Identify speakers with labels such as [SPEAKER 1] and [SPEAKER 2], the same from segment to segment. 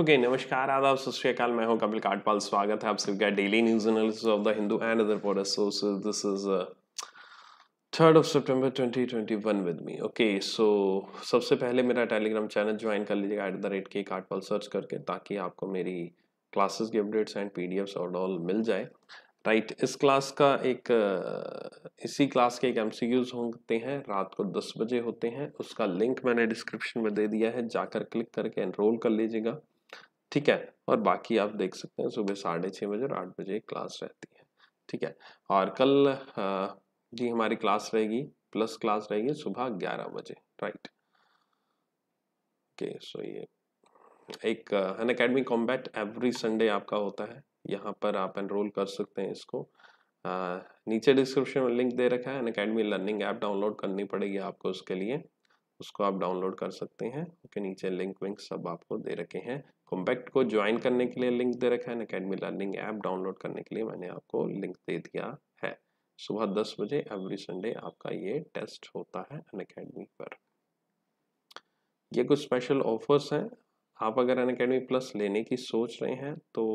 [SPEAKER 1] Okay okay, नमस्कार आदाब सत श्रीकाल मैं हूं कपिल काटपाल स्वागत है आप सबका daily news analysis of the Hindu and other for source this is third of सितंबर 2021 विद मी ओके सो सबसे पहले मेरा टेलीग्राम चैनल ज्वाइन कर लीजिएगा एट द रेट के काटपाल सर्च करके ताकि आपको मेरी क्लासेस की अपडेट्स एंड पी और ऑल मिल जाए राइट right, इस क्लास का एक uh, इसी क्लास के एक एम होते हैं रात को दस बजे होते हैं उसका लिंक मैंने डिस्क्रिप्शन में दे दिया है जाकर क्लिक करके एनरोल कर लीजिएगा ठीक है और बाकी आप देख सकते हैं सुबह साढ़े छः बजे और आठ बजे क्लास रहती है ठीक है और कल जी हमारी क्लास रहेगी प्लस क्लास रहेगी सुबह ग्यारह बजे राइट ओके सो ये एक Unacademy combat every Sunday आपका होता है यहाँ पर आप एनरोल कर सकते हैं इसको आ, नीचे डिस्क्रिप्शन में लिंक दे रखा है Unacademy learning app download करनी पड़ेगी आपको उसके लिए उसको आप डाउनलोड कर सकते हैं उसके नीचे लिंक विंक सब आपको दे रखे हैं कॉम्पैक्ट को ज्वाइन करने के लिए लिंक दे रखा है अकेडमी लर्निंग ऐप डाउनलोड करने के लिए मैंने आपको लिंक दे दिया है सुबह दस बजे एवरी संडे आपका ये टेस्ट होता है अन अकेडमी पर ये कुछ स्पेशल ऑफर्स हैं आप अगर अन अकेडमी प्लस लेने की सोच रहे हैं तो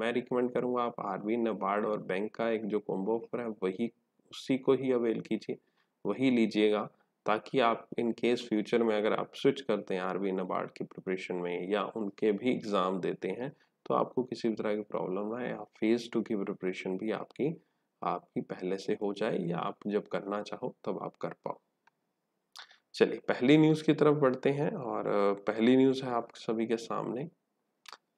[SPEAKER 1] मैं रिकमेंड करूँगा आप आरबी नबार्ड और बैंक का एक जो कॉम्बो ऑफर है वही उसी को ही अवेल कीजिए वही लीजिएगा ताकि आप इन केस फ्यूचर में अगर आप स्विच करते हैं आरबी नबार्ड की प्रिपरेशन में या उनके भी एग्ज़ाम देते हैं तो आपको किसी भी तरह की प्रॉब्लम ना या फेज़ टू की प्रिपरेशन भी आपकी आपकी पहले से हो जाए या आप जब करना चाहो तब आप कर पाओ चलिए पहली न्यूज़ की तरफ बढ़ते हैं और पहली न्यूज़ है आप सभी के सामने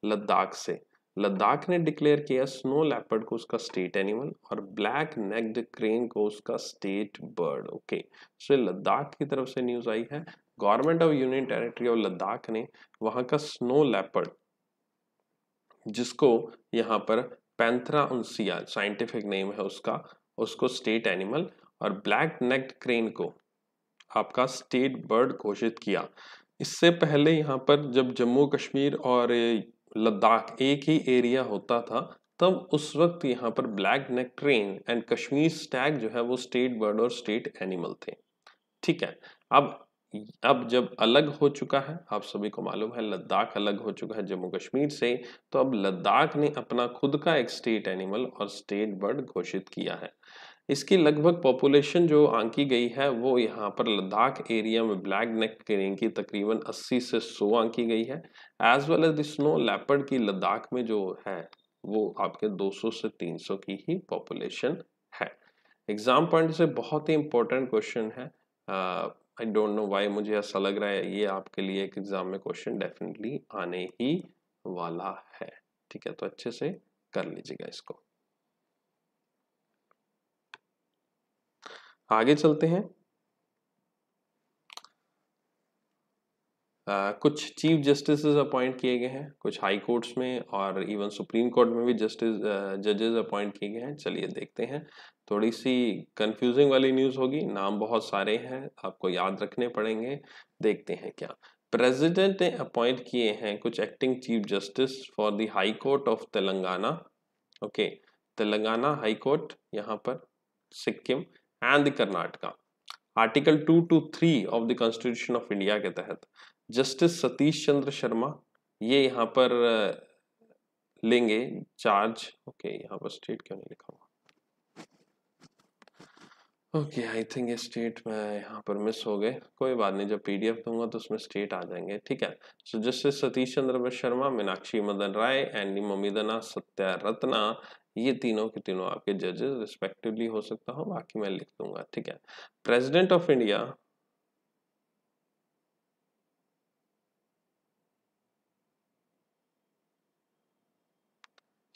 [SPEAKER 1] लद्दाख से लद्दाख ने डिक्लेयर किया स्नो लेपर्ड को उसका स्टेट एनिमल और ब्लैक नेक्ड क्रेन को उसका state bird okay so Ladakh की तरफ से न्यूज़ आई है government of union territory of Ladakh ने वहां का स्नो लेपर्ड जिसको यहाँ पर पैंथरा उन्सिया साइंटिफिक नेम है उसका उसको स्टेट एनिमल और ब्लैक नेक्ड क्रेन को आपका स्टेट बर्ड घोषित किया इससे पहले यहाँ पर जब जम्मू कश्मीर और लद्दाख एक ही एरिया होता था तब उस वक्त यहाँ पर black neck crane and Kashmir stag जो है वो स्टेट बर्ड और स्टेट एनिमल थे ठीक है अब अब जब अलग हो चुका है आप सभी को मालूम है लद्दाख अलग हो चुका है जम्मू कश्मीर से तो अब लद्दाख ने अपना खुद का एक स्टेट एनिमल और स्टेट बर्ड घोषित किया है इसकी लगभग पॉपुलेशन जो आंकी गई है वो यहाँ पर लद्दाख एरिया में ब्लैक नेक क्रेन की तकरीबन 80 से 100 आंकी गई है as well as snow leopard की लद्दाख में जो है वो आपके 200 से 300 की ही पॉपुलेशन है एग्जाम पॉइंट से बहुत ही इंपॉर्टेंट क्वेश्चन है आई डोंट नो वाई मुझे ऐसा लग रहा है ये आपके लिए एक एग्जाम में क्वेश्चन डेफिनेटली आने ही वाला है ठीक है तो अच्छे से कर लीजिएगा इसको आगे चलते हैं आ, कुछ चीफ जस्टिस अपॉइंट किए गए हैं कुछ हाई कोर्ट्स में और इवन सुप्रीम कोर्ट में भी जस्टिस जजेस अपॉइंट किए गए हैं चलिए देखते हैं थोड़ी सी कंफ्यूजिंग वाली न्यूज़ होगी नाम बहुत सारे हैं आपको याद रखने पड़ेंगे देखते हैं क्या प्रेसिडेंट ने अपॉइंट किए हैं कुछ acting chief justice for the high court of Telangana okay Telangana high court यहाँ पर Sikkim and the Karnataka article two two three of the constitution of India के तहत जस्टिस सतीश चंद्र शर्मा ये यहाँ पर लेंगे चार्ज ओके okay, यहाँ पर स्टेट क्यों नहीं लिखा हुआ ओके आई थिंक ये स्टेट में यहाँ पर मिस हो गए कोई बात नहीं जब पीडीएफ दूंगा तो उसमें स्टेट आ जाएंगे ठीक है so justice Satish Chandra Sharma Meenakshi Madan Rai and Mamidanna Satya Ratna ये तीनों के तीनों आपके जजेस रिस्पेक्टिवली हो सकता हो बाकी मैं लिख दूंगा ठीक है president of India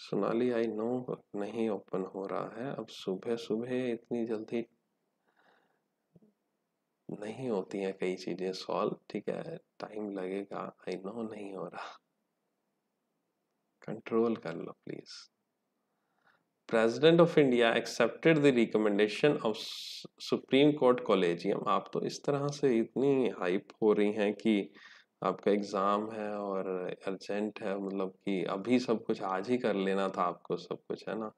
[SPEAKER 1] Sonali I know नहीं ओपन हो रहा है अब सुबह सुबह इतनी जल्दी नहीं होती है कई चीज़ें सॉल्व ठीक है टाइम लगेगा आई नो नहीं हो रहा कंट्रोल कर लो please president of India accepted the recommendation of supreme court collegium आप तो इस तरह से इतनी हाइप हो रही हैं कि आपका एग्ज़ाम है और अर्जेंट है मतलब कि अभी सब कुछ आज ही कर लेना था आपको सब कुछ है ना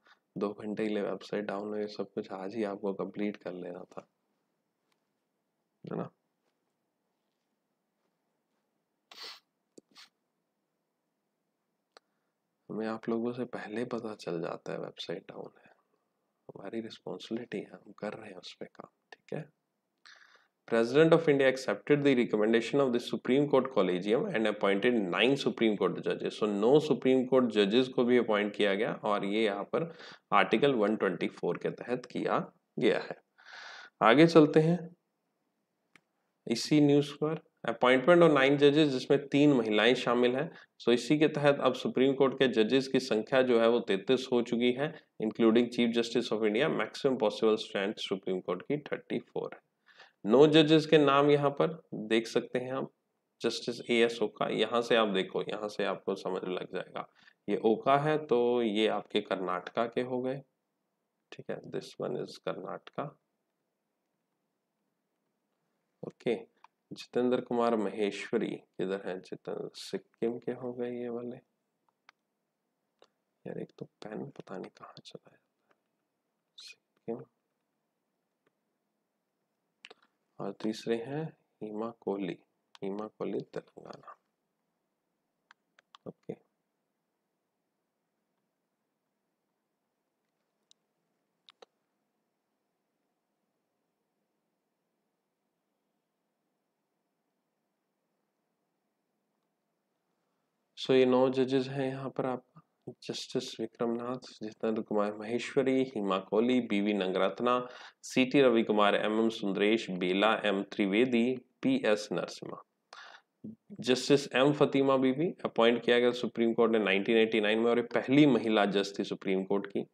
[SPEAKER 1] दो घंटे के लिए वेबसाइट डाउनलोड सब कुछ आज ही आपको कंप्लीट कर लेना था है ना हमें आप लोगों से पहले पता चल जाता है वेबसाइट डाउन है हमारी रिस्पॉन्सिबिलिटी है हम कर रहे हैं उस पर काम ठीक है President of India accepted the recommendation of the Supreme Court Collegium and appointed nine Supreme Court judges. So no Supreme Court judges को भी appoint किया गया और ये यहाँ पर Article 124 के तहत किया गया है आगे चलते हैं इसी न्यूज़ पर अपॉइंटमेंट और नाइन जजेस जिसमें तीन महिलाएं शामिल हैं सो so, इसी के तहत अब सुप्रीम कोर्ट के जजेस की संख्या जो है वो तैतीस हो चुकी है including chief justice of India maximum possible strength supreme court की थर्टी फोर है नो जजेस के नाम यहाँ पर देख सकते हैं आप जस्टिस ए एस ओका यहाँ से आप देखो यहाँ से आपको समझ लग जाएगा ये ओका है तो ये आपके कर्नाटका के हो गए ठीक है this one is Karnataka okay okay. Jitendra Kumar Maheshwari किधर है जितेंद्र सिक्किम के हो गए ये वाले यार एक तो पेन पता नहीं कहाँ चला है सिक्किम और तीसरे हैं Hima Kohli Hima Kohli Telangana okay okay. So ये नौ जजेस हैं यहाँ पर आप justice Vikram Nath Jitendra Kumar Maheshwari Hima Kohli B V Nagarathna C T Ravi Kumar M M Sundresh Bela M Trivedi P S Narasimha justice M Fathima Beevi appoint किया गया सुप्रीम कोर्ट ने 1989 में और ये पहली महिला जज थी सुप्रीम कोर्ट की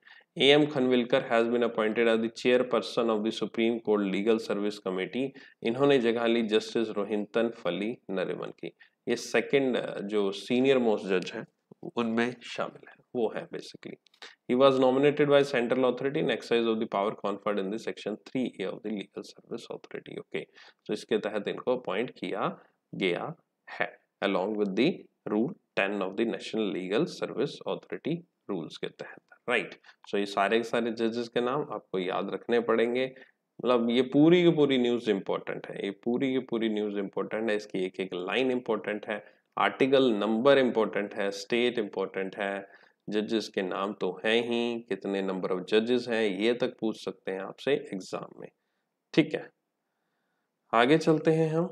[SPEAKER 1] A M Khanwilkar has been appointed as the chairperson of the supreme court legal service committee इन्होंने जगह ली जस्टिस रोहिंतन फली नरिमन की ये सेकेंड uh, जो सीनियर मोस्ट जज है उनमें शामिल है वो है basically he was nominated by central authority in exercise of the power conferred in the section three A of the legal service authority okay तो इसके तहत इनको अपॉइंट किया गया है along with the rule 10 of the national legal service authority rules के तहत right right. सो so, ये सारे के सारे जजेस के नाम आपको याद रखने पड़ेंगे मतलब ये पूरी की पूरी न्यूज़ इम्पोर्टेंट है ये पूरी की पूरी न्यूज़ इंपॉर्टेंट है इसकी एक एक लाइन इंपॉर्टेंट है आर्टिकल नंबर इम्पोर्टेंट है स्टेट इम्पोर्टेंट है जजेस के नाम तो है ही कितने नंबर ऑफ जजेस हैं ये तक पूछ सकते हैं आपसे एग्जाम में ठीक है आगे चलते हैं हम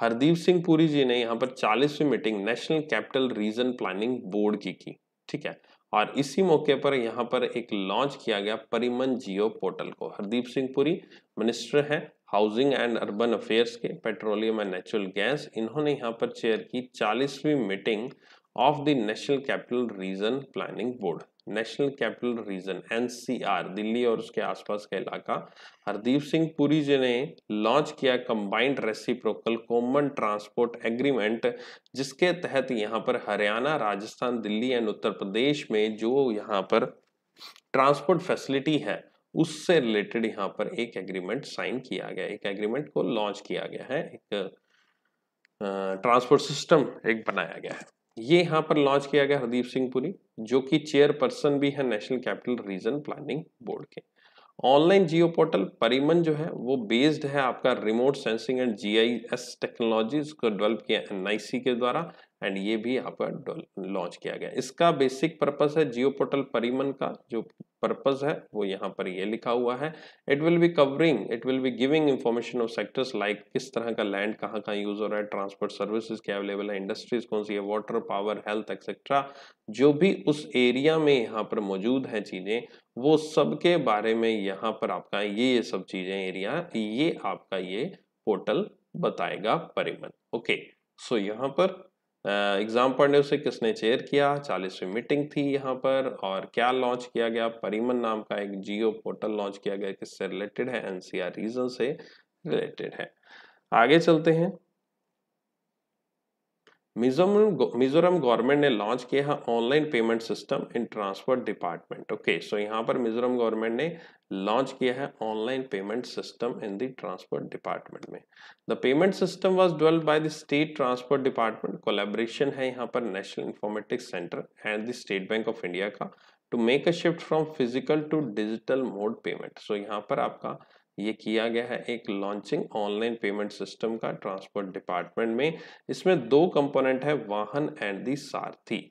[SPEAKER 1] हरदीप सिंह पुरी जी ने यहाँ पर चालीसवीं meeting national capital region planning board की की ठीक है और इसी मौके पर यहाँ पर एक लॉन्च किया गया परिमन जियो पोर्टल को हरदीप सिंह पुरी मिनिस्टर हैं हाउसिंग एंड अर्बन अफेयर्स के पेट्रोलियम एंड नेचुरल गैस इन्होंने यहाँ पर चेयर की चालीसवीं meeting of the national capital region planning board national capital region NCR Delhi और उसके आसपास का इलाका हरदीप सिंह पुरी जी ने लॉन्च किया combined reciprocal common transport agreement जिसके तहत यहाँ पर हरियाणा राजस्थान दिल्ली एंड उत्तर प्रदेश में जो यहाँ पर ट्रांसपोर्ट फैसिलिटी है उससे रिलेटेड यहाँ पर एक एग्रीमेंट साइन किया गया एक एग्रीमेंट को लॉन्च किया गया है एक ट्रांसपोर्ट सिस्टम एक बनाया गया है ये यहाँ पर लॉन्च किया गया हरदीप सिंह पुरी जो कि चेयरपर्सन भी है national capital region planning board के ऑनलाइन जियो पोर्टल परिमन जो है वो बेस्ड है आपका remote sensing and GIS technology को डेवलप किया एनआईसी के द्वारा एंड ये भी यहाँ पर लॉन्च किया गया इसका बेसिक पर्पज है जियो पोर्टल परिमन का जो पर्पज है वो यहाँ पर ये लिखा हुआ है it will be covering it will be giving information of sectors like किस तरह का लैंड कहाँ कहाँ यूज हो रहा है ट्रांसपोर्ट सर्विसेज क्या अवेलेबल है इंडस्ट्रीज कौन सी है वाटर पावर हेल्थ एक्सेट्रा जो भी उस एरिया में यहाँ पर मौजूद है चीज़ें वो सब के बारे में यहाँ पर आपका ये ये सब चीज़ें एरिया ये आपका ये पोर्टल बताएगा परिमन ओके सो यहाँ पर एग्ज़ाम पढ़ने से किसने चेयर किया चालीसवीं मीटिंग थी यहाँ पर और क्या लॉन्च किया गया परिमन नाम का एक जियो पोर्टल लॉन्च किया गया किससे रिलेटेड है एनसीआर रीजन से रिलेटेड है आगे चलते हैं मिजोरम मिजोरम गवर्नमेंट ने लॉन्च किया है online payment system in transport department okay so यहाँ पर मिजोरम गवर्नमेंट ने लॉन्च किया है online payment system in the transport department में the payment system was developed by the state transport department collaboration है यहाँ पर national informatics centre and the state bank of India का to make a shift from physical to digital mode payment सो यहाँ पर आपका ये किया गया है एक लॉन्चिंग ऑनलाइन पेमेंट सिस्टम का ट्रांसपोर्ट डिपार्टमेंट में इसमें दो कंपोनेंट है वाहन एंड दी सारथी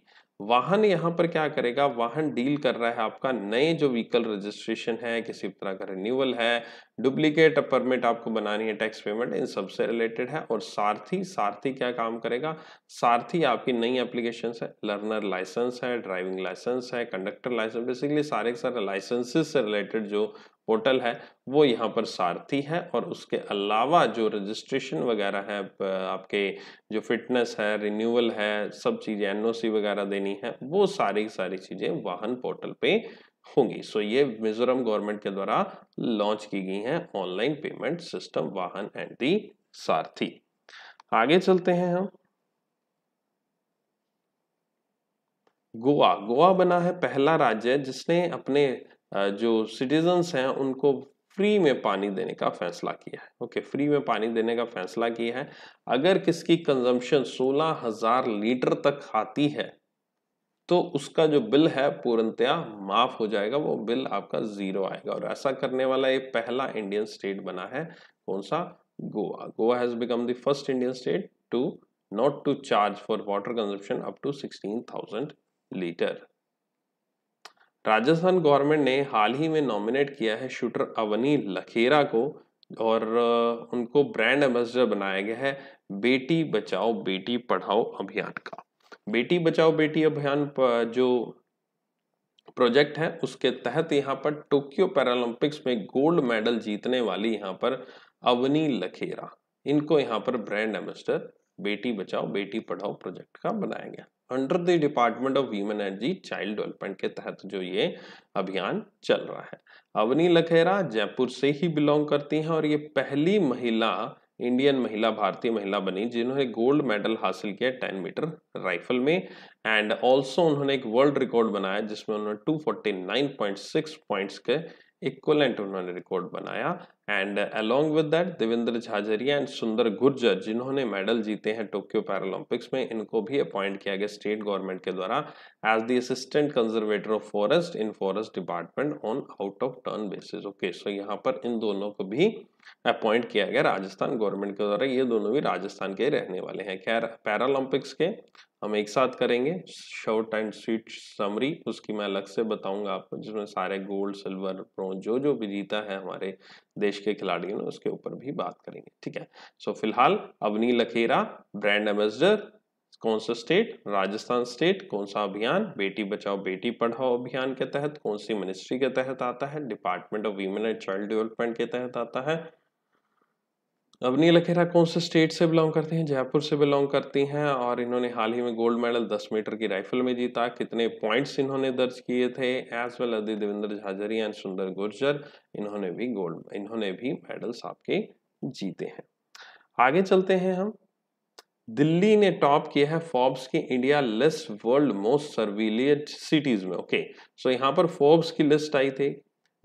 [SPEAKER 1] वाहन यहाँ पर क्या करेगा वाहन डील कर रहा है आपका नए जो व्हीकल रजिस्ट्रेशन है किसी तरह का रिन्यूअल है डुप्लीकेट परमिट आपको बनानी है टैक्स पेमेंट इन सब से रिलेटेड है और सारथी सारथी क्या काम करेगा सारथी आपकी नई एप्लीकेशन है लर्नर लाइसेंस है ड्राइविंग लाइसेंस है कंडक्टर लाइसेंस बेसिकली सारे सारे लाइसेंसेस से रिलेटेड जो पोर्टल है वो यहाँ पर सारथी है और उसके अलावा जो रजिस्ट्रेशन वगैरह है आपके जो फिटनेस है रिन्यूअल है सब चीज़ें एनओसी वगैरह देनी है वो सारी सारी चीज़ें वाहन पोर्टल पे होंगी सो ये मिजोरम गवर्नमेंट के द्वारा लॉन्च की गई हैं online payment system Vahan and the Sarathi आगे चलते हैं हम गोवा गोवा बना है पहला राज्य जिसने अपने जो सिटीजन्स हैं उनको फ्री में पानी देने का फैसला किया है ओके फ्री में पानी देने का फैसला किया है अगर किसकी कंजम्पशन सोलह हजार लीटर तक आती है तो उसका जो बिल है पूर्णतया माफ हो जाएगा वो बिल आपका जीरो आएगा और ऐसा करने वाला ये पहला इंडियन स्टेट बना है कौन सा Goa Goa has become the first Indian state to not to charge for water consumption up to sixteen thousand litre Rajasthan government ने हाल ही में नॉमिनेट किया है शूटर अवनी लखेरा को और उनको ब्रांड एम्बेसडर बनाया गया है बेटी बचाओ बेटी पढ़ाओ अभियान का बेटी बचाओ बेटी अभियान जो प्रोजेक्ट है उसके तहत यहाँ पर टोक्यो पैरालंपिक्स में गोल्ड मेडल जीतने वाली यहाँ पर अवनी लखेरा इनको यहाँ पर ब्रांड एम्बेसडर बेटी बचाओ बेटी पढ़ाओ प्रोजेक्ट का बनाया गया under the department of human energy child development के तहत जो ये अभियान चल रहा है अवनी लखेरा जयपुर से ही बिलोंग करती हैं और ये पहली महिला इंडियन महिला भारतीय महिला बनी जिन्होंने गोल्ड मेडल हासिल किया टेन मीटर राइफल में एंड ऑल्सो उन्होंने एक वर्ल्ड रिकॉर्ड बनाया जिसमें उन्होंने two forty nine point six points के इक्वलेंट उन्होंने रिकॉर्ड बनाया and along with that Devendra Jhajharia and Sundar Gurjar जिन्होंने मेडल जीते हैं टोक्यो पैरालंपिक्स में इनको भी अपॉइंट किया गया स्टेट गवर्नमेंट के द्वारा as the assistant conservator of forest in forest department on out of turn basis okay so यहाँ पर इन दोनों को भी अपॉइंट किया गया राजस्थान गवर्नमेंट के द्वारा ये दोनों भी राजस्थान के रहने वाले हैं खैर पैरालंपिक्स के हम एक साथ करेंगे शॉर्ट एंड स्वीट समरी उसकी मैं अलग से बताऊंगा आपको जिसमें सारे गोल्ड सिल्वर ब्रोंज जो जो भी जीता है हमारे देश के खिलाड़ियों ने उसके ऊपर भी बात करेंगे ठीक है सो so, फिलहाल अवनी लखेरा ब्रांड एम्बेसडर कौन सा स्टेट राजस्थान स्टेट कौन सा अभियान बेटी बचाओ बेटी पढ़ाओ अभियान के तहत कौन सी मिनिस्ट्री के तहत आता है department of women and child development के तहत आता है अवनी लखेरा कौन से स्टेट से बिलोंग करते हैं जयपुर से बिलोंग करती हैं और इन्होंने हाल ही में गोल्ड मेडल 10 मीटर की राइफल में जीता कितने पॉइंट्स इन्होंने दर्ज किए थे एज वेल अदी देवेंद्र झाझरी एंड सुंदर गुर्जर इन्होंने भी गोल्ड इन्होंने भी मेडल्स आपके जीते हैं आगे चलते हैं हम दिल्ली ने टॉप किया है फोर्ब्स की India list world most surveilled cities में ओके सो यहाँ पर फोर्ब्स की लिस्ट आई थी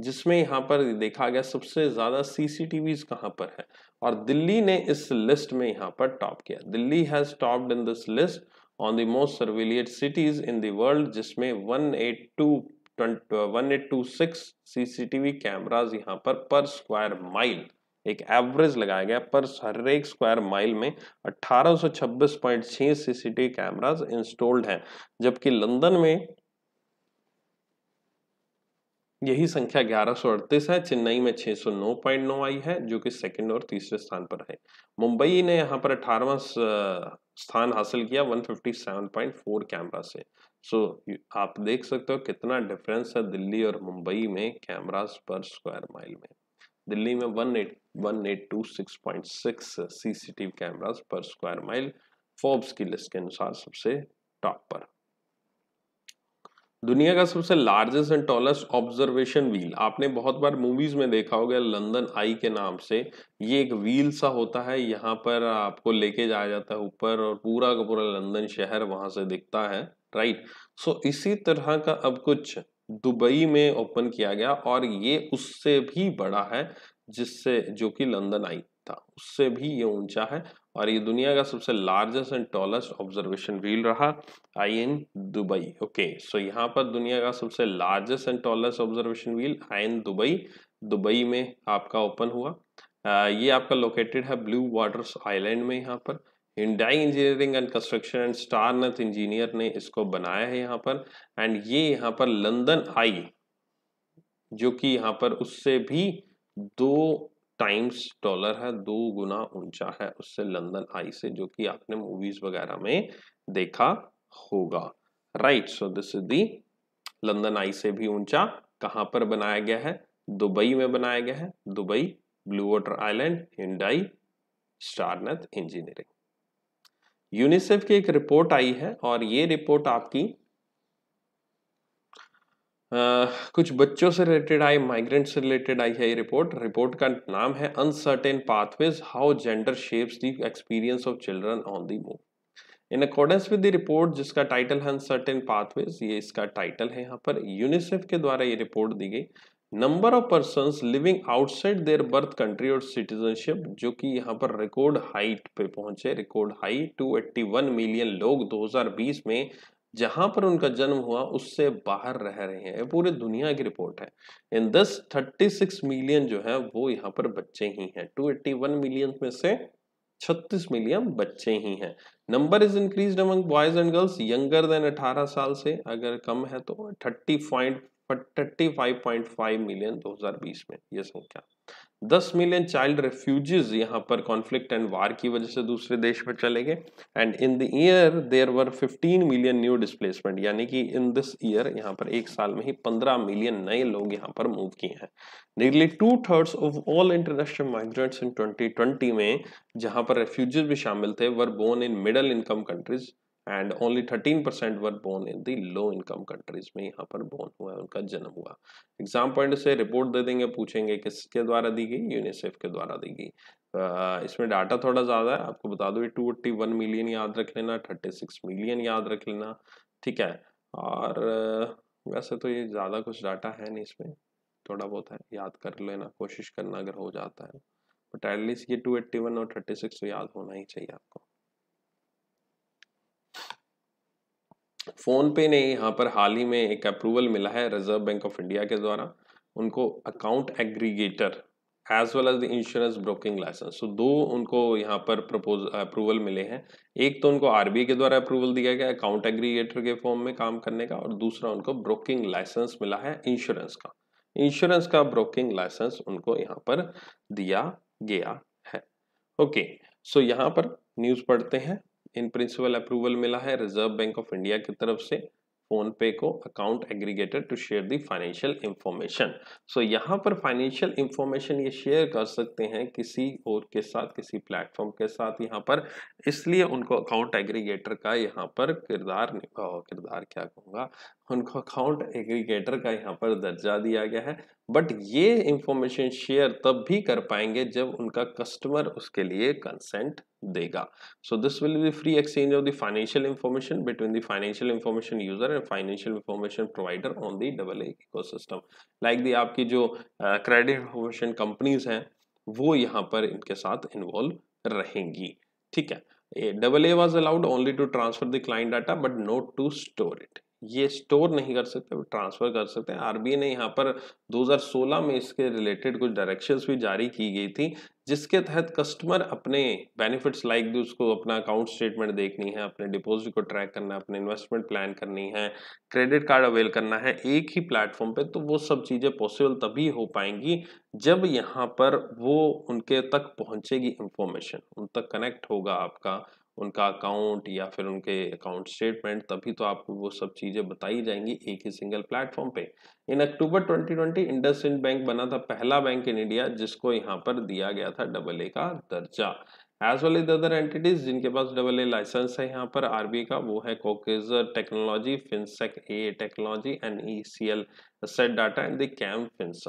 [SPEAKER 1] जिसमें यहाँ पर देखा गया सबसे ज़्यादा सीसीटीवी कहाँ पर है और दिल्ली ने इस लिस्ट में यहाँ पर टॉप किया Delhi has topped in this list on the most surveilled cities in the world जिसमें 182 1826 सीसीटीवी कैमराज यहाँ पर पर स्क्वायर माइल एक एवरेज लगाया गया पर हर एक स्क्वायर माइल में 1826.6 सीसीटीवी कैमराज इंस्टॉल्ड हैं जबकि लंदन में यही संख्या ग्यारह है चेन्नई में सौ आई है जो कि सेकंड और तीसरे स्थान पर है मुंबई ने यहाँ पर अठारहवा स्थान हासिल किया 157.4 कैमरा से सो so, आप देख सकते हो कितना डिफरेंस है दिल्ली और मुंबई में कैमरास पर स्क्वायर माइल में दिल्ली में one eight one eight two six point six CCTV cameras per square mile Forbes की लिस्ट के अनुसार सबसे टॉप पर दुनिया का सबसे largest and tallest observation wheel आपने बहुत बार मूवीज में देखा होगा लंदन आई के नाम से ये एक व्हील सा होता है यहाँ पर आपको लेके जाया जाता है ऊपर और पूरा का पूरा लंदन शहर वहां से दिखता है राइट सो इसी तरह का अब कुछ दुबई में ओपन किया गया और ये उससे भी बड़ा है जिससे जो कि लंदन आई था उससे भी ये ऊंचा है और ये दुनिया का सबसे largest and tallest observation wheel रहा Ain Dubai okay so यहाँ पर दुनिया का सबसे largest and tallest observation wheel Ain Dubai Dubai में आपका ओपन हुआ आ, ये आपका लोकेटेड है ब्लू वाटर्स आइलैंड में यहाँ पर Hyundai engineering and construction and नथ इंजीनियर ने इसको बनाया है यहाँ पर एंड ये यहाँ पर लंदन आई जो कि यहाँ पर उससे भी दो टाइम्स डॉलर है दो गुना ऊंचा है उससे लंदन आई से जो कि आपने मूवीज वगैरह में देखा होगा right so this is the London Eye से भी ऊंचा कहां पर बनाया गया है दुबई में बनाया गया है Dubai blue water island Hyundai स्टारनेथ इंजीनियरिंग यूनिसेफ की एक रिपोर्ट आई है और ये रिपोर्ट आपकी कुछ बच्चों से रिलेटेड आई माइग्रेंट से रिलेटेड आई है ये रिपोर्ट रिपोर्ट का नाम है uncertain pathways how gender shapes the experience of children on the move in accordance with the report जिसका टाइटल है अनसर्टेन पाथवेज ये इसका टाइटल है यहाँ पर यूनिसेफ के द्वारा ये रिपोर्ट दी गई number of person living outside their birth country और सिटीजनशिप जो कि यहाँ पर रिकॉर्ड हाइट पे पहुंचे रिकॉर्ड हाई 281 मिलियन लोग 2020 में जहां पर उनका जन्म हुआ उससे बाहर रह रहे हैं ये पूरे दुनिया की रिपोर्ट है इन दस थर्टी सिक्स मिलियन जो है वो यहाँ पर बच्चे ही हैं टू एट्टी वन मिलियन में से छत्तीस मिलियन बच्चे ही हैं number is increase among boys and girls younger than अठारह साल से अगर कम है तो thirty point thirty five point five million बीस में ये संख्या दस मिलियन चाइल्ड रेफ्यूजीज यहाँ पर कॉन्फ्लिक्ट एंड वार की वजह से दूसरे देश में चले गए and in the year there were fifteen million new displacement यानी कि इन दिस ईयर यहाँ पर एक साल में ही पंद्रह मिलियन नए लोग यहाँ पर मूव किए हैं nearly two thirds of all international migrants in twenty में जहाँ पर रेफ्यूजीज भी शामिल थे were born in middle income countries and only thirteen percent were born in the low income countries में यहाँ पर बोर्न हुआ है उनका जन्म हुआ एग्जाम पॉइंट से रिपोर्ट दे देंगे पूछेंगे किसके द्वारा दी गई यूनिसेफ के द्वारा दी गई uh, इसमें डाटा थोड़ा ज़्यादा है आपको बता दो ये टू एट्टी वन मिलियन याद रख लेना थर्टी सिक्स मिलियन याद रख लेना ठीक है और वैसे तो ये ज़्यादा कुछ डाटा है नहीं इसमें थोड़ा बहुत है याद कर लेना कोशिश करना अगर हो जाता है बट एटलीस्ट ये टू एट्टी वन और थर्टी सिक्स तो याद होना ही चाहिए आपको फ़ोनपे ने यहाँ पर हाल ही में एक अप्रूवल मिला है रिजर्व बैंक ऑफ इंडिया के द्वारा उनको account aggregator as well as the insurance broking licence तो दो उनको यहाँ पर प्रपोज अप्रूवल मिले हैं एक तो उनको आर के द्वारा अप्रूवल दिया गया अकाउंट एग्रीगेटर के फॉर्म में काम करने का और दूसरा उनको ब्रोकिंग लाइसेंस मिला है इंश्योरेंस का इंश्योरेंस का ब्रोकिंग लाइसेंस उनको यहाँ पर दिया गया है ओके सो so यहाँ पर न्यूज़ पढ़ते हैं इन प्रिंसिपल अप्रूवल मिला है रिजर्व बैंक ऑफ इंडिया की तरफ से फोन पे को account aggregator to share the financial information so यहाँ पर फाइनेंशियल इंफॉर्मेशन ये शेयर कर सकते हैं किसी और के साथ किसी प्लेटफॉर्म के साथ यहाँ पर इसलिए उनको अकाउंट एग्रीगेटर का यहाँ पर किरदार किरदार क्या कहूँगा उनको अकाउंट एग्रीगेटर का यहाँ पर दर्जा दिया गया है बट ये इंफॉर्मेशन शेयर तब भी कर पाएंगे जब उनका कस्टमर उसके लिए कंसेंट देगा so this will be free exchange of the financial information between the financial information user and financial information provider on the double system like the आपकी जो क्रेडिट इंफॉर्मेशन कंपनीज हैं वो यहाँ पर इनके साथ इन्वॉल्व रहेंगी ठीक है double A was allowed only to transfer the client data but not to store it ये स्टोर नहीं कर सकते ट्रांसफ़र कर सकते हैं आरबीआई ने यहाँ पर 2016 में इसके रिलेटेड कुछ डायरेक्शंस भी जारी की गई थी जिसके तहत कस्टमर अपने बेनिफिट्स लाइक भी उसको अपना अकाउंट स्टेटमेंट देखनी है अपने डिपॉजिट को ट्रैक करना है अपने इन्वेस्टमेंट प्लान करनी है क्रेडिट कार्ड अवेल करना है एक ही प्लेटफॉर्म पे तो वो सब चीज़ें पॉसिबल तभी हो पाएंगी जब यहाँ पर वो उनके तक पहुँचेगी इंफॉर्मेशन उन तक कनेक्ट होगा आपका उनका अकाउंट या फिर उनके अकाउंट स्टेटमेंट तभी तो आपको वो सब चीज़ें बताई जाएंगी एक ही सिंगल प्लेटफॉर्म पे इन अक्टूबर 2020 इंडस बैंक बना था पहला बैंक इन इंडिया जिसको यहाँ पर दिया गया था डबल ए का दर्जा as well as other entities जिनके पास डबल ए लाइसेंस है यहाँ पर आरबीआई का वो है कोकेजर टेक्नोलॉजी फिनसेक A technology and E C L set data and the कैम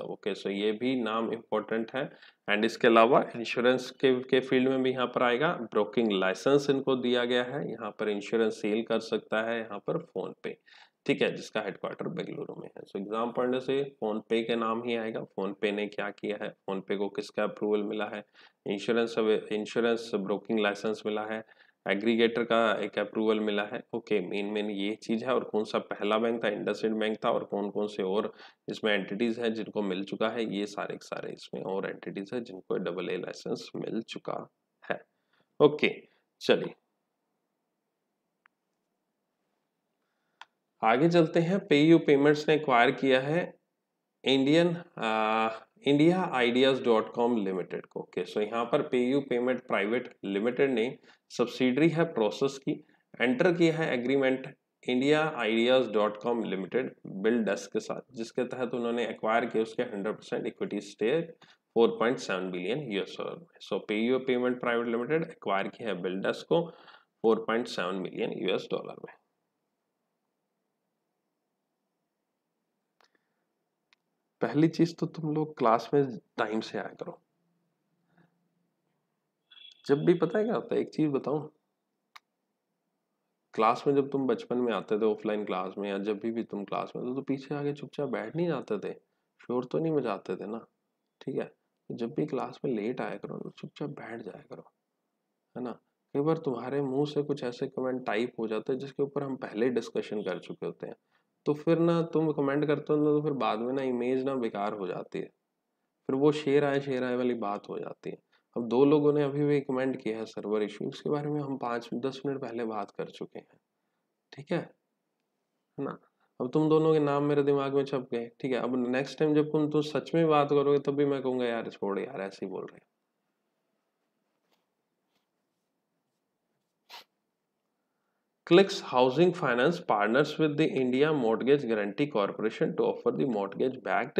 [SPEAKER 1] ओके सो ये भी नाम इम्पोर्टेंट है एंड इसके अलावा इंश्योरेंस के के फील्ड में भी यहाँ पर आएगा ब्रोकिंग लाइसेंस इनको दिया गया है यहाँ पर इंश्योरेंस सेल कर सकता है यहाँ पर फोन पे ठीक है जिसका हेडक्वार्टर बेंगलुरु में है सो एग्जाम पढ़ने से फोन पे के नाम ही आएगा फोन पे ने क्या किया है फोन पे को किसका अप्रूवल मिला है इंश्योरेंस इंश्योरेंस ब्रोकिंग लाइसेंस मिला है एग्रीगेटर का एक अप्रूवल मिला है ओके मेन मेन ये चीज़ है और कौन सा पहला बैंक था इंडसइंड बैंक था और कौन कौन से और इसमें एंटिटीज़ हैं जिनको मिल चुका है ये सारे सारे इसमें और एंटिटीज़ है जिनको डबल ए लाइसेंस मिल चुका है ओके चलिए आगे चलते हैं पे यू पेमेंट्स ने एक्वायर किया है Indian India ideas dot com limited को ओके सो यहाँ पर PayU payment private limited ने सब्सिडरी है प्रोसेस की एंटर किया है agreement India ideas dot com limited BillDesk के साथ जिसके तहत उन्होंने एक्वायर किया उसके hundred percent equity stake 4.7 billion US dollar में so PayU payment private limited acquire किया है डेस्क को 4.7 मिलियन यूएस डॉलर में पहली चीज तो तुम लोग क्लास में टाइम से आया करो जब भी पता है क्या होता है एक चीज बताऊं क्लास में जब तुम बचपन में आते थे ऑफलाइन क्लास में या जब भी भी तुम क्लास में थे तो पीछे आगे चुपचाप बैठ नहीं जाते थे शोर तो नहीं मचाते थे ना ठीक है जब भी क्लास में लेट आया करो तो चुपचाप बैठ जाया करो है ना कई बार तुम्हारे मुंह से कुछ ऐसे कमेंट टाइप हो जाते हैं जिसके ऊपर हम पहले डिस्कशन कर चुके होते हैं तो फिर ना तुम कमेंट करते हो ना तो फिर बाद में ना इमेज ना बेकार हो जाती है फिर वो शेर आए शेर आए वाली बात हो जाती है अब दो लोगों ने अभी भी कमेंट किया है सर्वर इशू इसके बारे में हम पाँच दस मिनट पहले बात कर चुके हैं ठीक है ना अब तुम दोनों के नाम मेरे दिमाग में छप गए ठीक है अब नेक्स्ट टाइम जब तुम तुम तो सच में बात करोगे तब भी मैं कहूँगा यार छोड़ यार ऐसे ही बोल रहे हैं Clicks Housing Finance partners with the India Mortgage Guarantee Corporation to offer the mortgage backed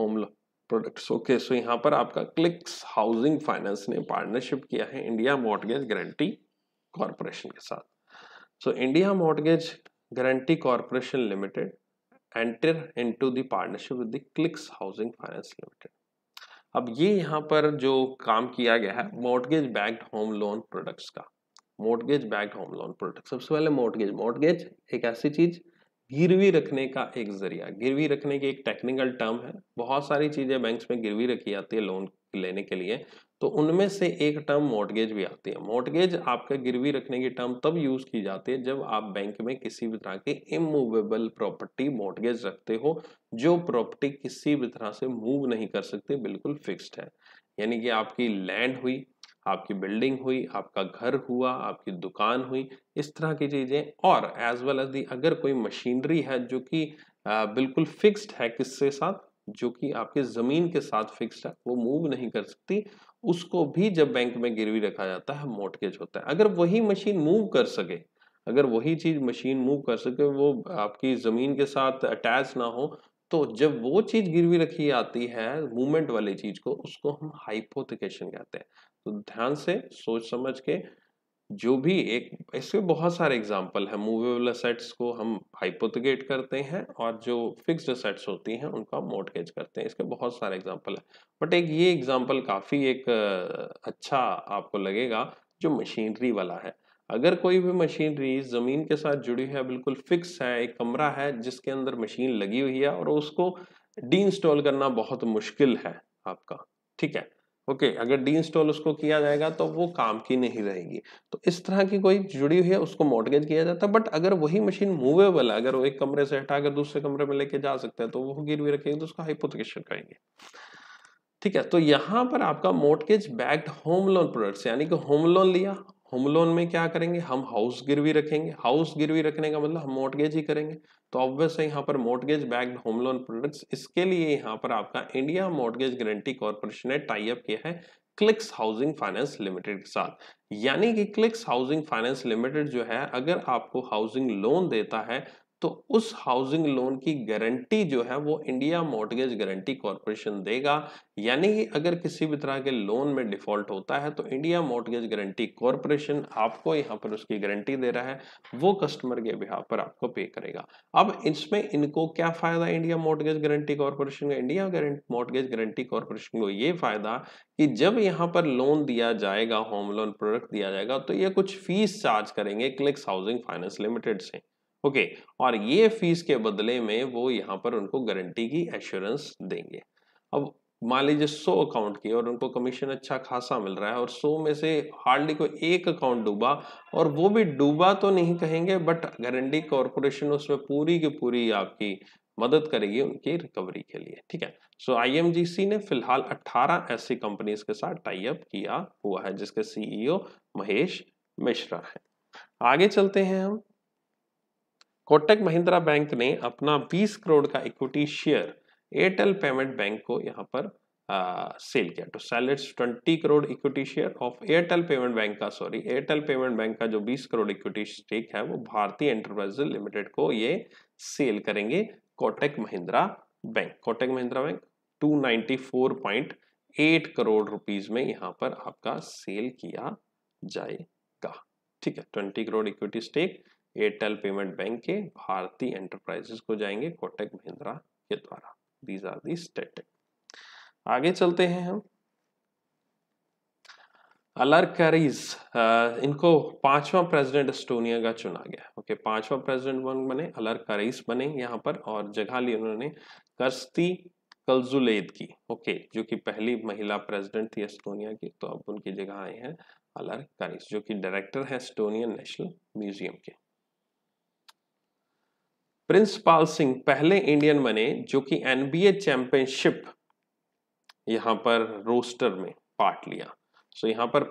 [SPEAKER 1] home loan products okay so यहाँ पर आपका क्लिक्स हाउसिंग फाइनेंस ने पार्टनरशिप किया है इंडिया मोर्टगेज गारंटी कॉरपोरेशन के साथ so India mortgage guarantee corporation limited enter into the partnership with the Clix housing finance limited अब ये यहाँ पर जो काम किया गया है mortgage backed home loan products का mortgage back home loan product सबसे पहले मोर्टगेज मोर्टगेज एक ऐसी चीज गिरवी रखने का एक जरिया गिरवी रखने की एक टेक्निकल टर्म है बहुत सारी चीजें बैंक्स में गिरवी रखी जाती है लोन लेने के लिए तो उनमें से एक टर्म मोर्टगेज भी आती है मोर्टगेज आपका गिरवी रखने की टर्म तब यूज की जाती है जब आप बैंक में किसी भी तरह की इमूवेबल प्रॉपर्टी मोर्टगेज रखते हो जो प्रॉपर्टी किसी भी तरह से मूव नहीं कर सकते बिल्कुल फिक्स्ड है यानी कि आपकी लैंड हुई आपकी बिल्डिंग हुई आपका घर हुआ आपकी दुकान हुई इस तरह की चीज़ें और एज वेल एज दी अगर कोई मशीनरी है जो कि बिल्कुल फिक्स्ड है किसके साथ जो कि आपके ज़मीन के साथ फिक्स्ड है वो मूव नहीं कर सकती उसको भी जब बैंक में गिरवी रखा जाता है मोटकेज होता है अगर वही मशीन मूव कर सके अगर वही चीज़ मशीन मूव कर सके वो आपकी ज़मीन के साथ अटैच ना हो तो जब वो चीज़ गिरवी रखी आती है मूवमेंट वाली चीज़ को उसको हम हाइपोथिकेशन कहते हैं तो ध्यान से सोच समझ के जो भी एक इसके बहुत सारे एग्जाम्पल हैं मूवेबल असेट्स को हम हाइपोथिकेट करते हैं और जो फिक्स्ड असेट्स होती हैं उनका मोटगेज करते हैं इसके बहुत सारे एग्जाम्पल है बट एक ये एग्जाम्पल काफ़ी एक अच्छा आपको लगेगा जो मशीनरी वाला है अगर कोई भी मशीनरी ज़मीन के साथ जुड़ी है बिल्कुल फिक्स है एक कमरा है जिसके अंदर मशीन लगी हुई है और उसको डी इंस्टॉल करना बहुत मुश्किल है आपका ठीक है ओके okay, अगर डी इंस्टॉल उसको किया जाएगा तो वो काम की नहीं रहेगी तो इस तरह की कोई जुड़ी हुई है उसको मॉडगेज किया जाता है बट अगर वही मशीन मूवेबल है अगर वो एक कमरे से हटाकर दूसरे कमरे में लेके जा सकते हैं तो वो गिर भी रखेंगे तो उसका हाइपोथिकेशन करेंगे ठीक है तो यहाँ पर आपका mortgage backed home loan products यानी कि होम लोन लिया होम लोन में क्या करेंगे हम हाउस गिरवी रखेंगे हाउस गिरवी रखने का मतलब हम मोटगेज ही करेंगे तो ऑब्वियस है यहाँ पर mortgage backed home loan products इसके लिए यहाँ पर आपका इंडिया मोटगेज गारंटी कॉर्पोरेशन ने टाई अप किया है क्लिक्स हाउसिंग फाइनेंस लिमिटेड के साथ यानी कि क्लिक्स हाउसिंग फाइनेंस लिमिटेड जो है अगर आपको हाउसिंग लोन देता है तो उस हाउसिंग लोन की गारंटी जो है वो इंडिया मोर्टगेज गारंटी कॉरपोरेशन देगा यानी कि अगर किसी भी तरह के लोन में डिफॉल्ट होता है तो इंडिया मोर्टगेज गारंटी कॉरपोरेशन आपको यहाँ पर उसकी गारंटी दे रहा है वो कस्टमर के बिहार पर आपको पे करेगा अब इसमें इनको क्या फायदा इंडिया मोर्टगेज गारंटी कॉरपोरेशन का इंडिया मोर्टगेज गारंटी कॉरपोरेशन को ये फायदा कि जब यहाँ पर लोन दिया जाएगा होम लोन प्रोडक्ट दिया जाएगा तो ये कुछ फीस चार्ज करेंगे क्लिक्स हाउसिंग फाइनेंस लिमिटेड से ओके okay, और ये फीस के बदले में वो यहाँ पर उनको गारंटी की एश्योरेंस देंगे अब मान लीजिए सौ अकाउंट की और उनको कमीशन अच्छा खासा मिल रहा है और सौ में से हार्डली कोई एक अकाउंट डूबा और वो भी डूबा तो नहीं कहेंगे बट गारंटी कॉरपोरेशन उसमें पूरी की पूरी आपकी मदद करेगी उनकी रिकवरी के लिए ठीक है सो so, आईएमजीसी ने फिलहाल 18 ऐसी कंपनीज के साथ टाई अप किया हुआ है जिसके सीईओ e महेश मिश्रा है आगे चलते हैं हम कोटक महिंद्रा बैंक ने अपना 20 करोड़ का equity share Airtel payment bank को यहाँ पर आ, सेल किया to sell its 20 crore equity share of Airtel payment bank का सॉरी एयरटेल पेमेंट बैंक का जो 20 करोड़ इक्विटी स्टेक है वो भारतीय एंटरप्राइज लिमिटेड को ये सेल करेंगे Kotak Mahindra bank Kotak Mahindra bank two crore rupees में यहाँ पर आपका सेल किया जाएगा ठीक है twenty crore equity stake Airtel payment bank के भारतीय एंटरप्राइजेस को जाएंगे कोटक महिंद्रा के द्वारा दीज आर दी स्टेट आगे चलते हैं हम अलर कैरीज इनको पांचवा प्रेसिडेंट एस्टोनिया का चुना गया ओके पांचवा प्रेसिडेंट वन बने अलर कैरीज बने यहाँ पर और जगह ली उन्होंने करस्ती कलजुलेद की ओके जो कि पहली महिला प्रेसिडेंट थी एस्टोनिया की तो अब उनकी जगह आए हैं अलर करिस जो कि डायरेक्टर है एस्टोनियन नेशनल म्यूजियम के प्रिंस पाल सिंह पहले इंडियन बने जो कि एनबीए चैंपियनशिप यहाँ पर रोस्टर में पार्ट लिया सो so, यहां पर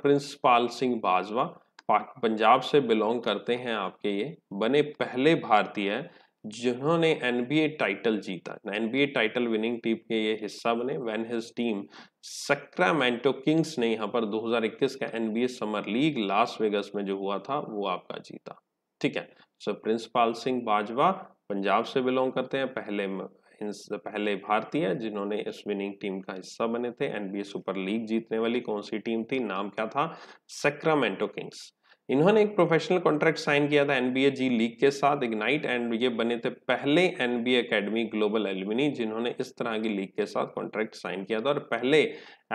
[SPEAKER 1] पाल सिंह बाजवा पंजाब से बिलोंग करते हैं आपके ये बने पहले भारतीय जिन्होंने एनबीए टाइटल जीता एनबीए टाइटल विनिंग टीम के ये हिस्सा बने when his team Sacramento Kings ने यहाँ पर 2021 का NBA summer league Las Vegas में जो हुआ था वो आपका जीता ठीक है सो so, प्रिंसपाल सिंह बाजवा पंजाब से बिलोंग करते हैं पहले पहले भारतीय जिन्होंने इस विनिंग टीम का हिस्सा बने थे एनबीए सुपर लीग जीतने वाली कौन सी टीम थी नाम क्या था सेक्रामेंटो किंग्स इन्होंने एक प्रोफेशनल कॉन्ट्रैक्ट साइन किया था एनबीए जी लीग के साथ इग्नाइट एंड ये बने थे पहले एनबीए एकेडमी ग्लोबल एलुमिनी जिन्होंने इस तरह की लीग के साथ कॉन्ट्रैक्ट साइन किया था और पहले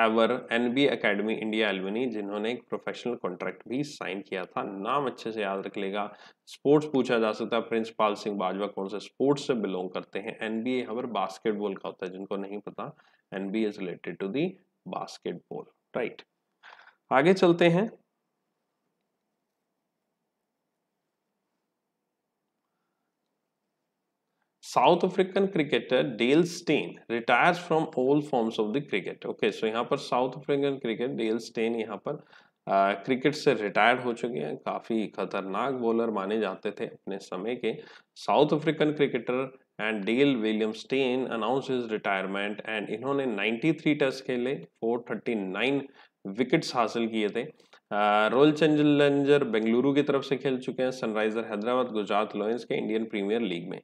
[SPEAKER 1] ever NBA academy India alumni जिन्होंने एक प्रोफेशनल कॉन्ट्रैक्ट भी साइन किया था नाम अच्छे से याद रख लेगा स्पोर्ट्स पूछा जा सकता है प्रिंसपाल सिंह बाजवा कौन से स्पोर्ट्स से बिलोंग करते हैं एनबीए हमारे बास्केटबॉल का होता है जिनको नहीं पता NBA is related to the basketball right आगे चलते हैं South African cricketer Dale Steyn retires from all forms of the cricket okay so यहाँ पर South African cricket Dale Steyn यहाँ पर क्रिकेट से रिटायर्ड हो चुके हैं काफ़ी खतरनाक बॉलर माने जाते थे अपने समय के South African cricketer and Dale William Steyn announce is retirement and इन्होंने 93 टेस्ट खेले 439 विकेट्स हासिल किए थे रॉयल चैलेंजर बेंगलुरु की तरफ से खेल चुके हैं सनराइजर हैदराबाद गुजरात लॉयंस के इंडियन प्रीमियर लीग में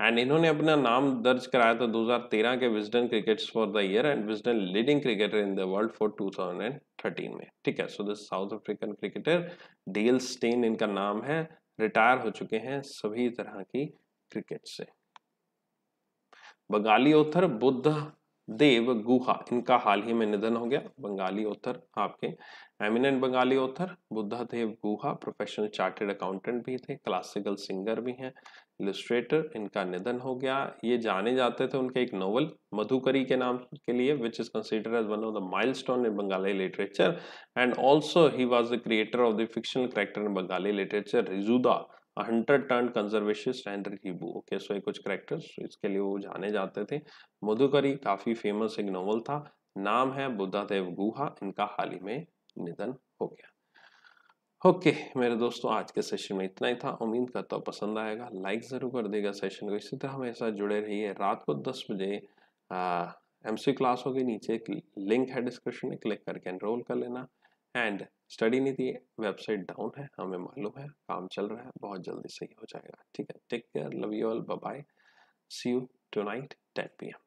[SPEAKER 1] एंड इन्होंने अपना नाम दर्ज कराया था 2013 के Wisden cricket for the year and Wisden leading cricketer in the world for 2013 में ठीक है so the South African cricketer Dale Steyn इनका नाम है रिटायर हो चुके हैं सभी तरह की क्रिकेट से बंगाली ओथर बुद्ध देव गुहा इनका हाल ही में निधन हो गया बंगाली ओथर आपके eminent Bengali author Buddha Dev Guha professional chartered accountant भी थे क्लासिकल सिंगर भी हैं इलिस्ट्रेटर इनका निधन हो गया ये जाने जाते थे उनके एक नोवेल मधुकरी के नाम के लिए which is consider as one of the milestone in Bengali literature and also he was the creator of the fictional character in Bengali literature Rijuda hunter turned conservationist and Ribu okay so ये कुछ करेक्टर्स इसके लिए वो जाने जाते थे मधुकरी काफ़ी फेमस एक नॉवल था नाम है बुद्धा देव गुहा इनका हाल ही में निधन हो गया ओके okay, मेरे दोस्तों आज के सेशन में इतना ही था उम्मीद करता हूँ पसंद आएगा लाइक ज़रूर कर देगा सेशन को इसी तरह हमारे साथ जुड़े रहिए रात को दस बजे एम सी क्लास होगी नीचे एक लिंक है डिस्क्रिप्शन में क्लिक करके एनरोल कर लेना and study Niti website down है हमें मालूम है काम चल रहा है बहुत जल्दी सही हो जाएगा ठीक है take care love you all bye see you tonight ten P M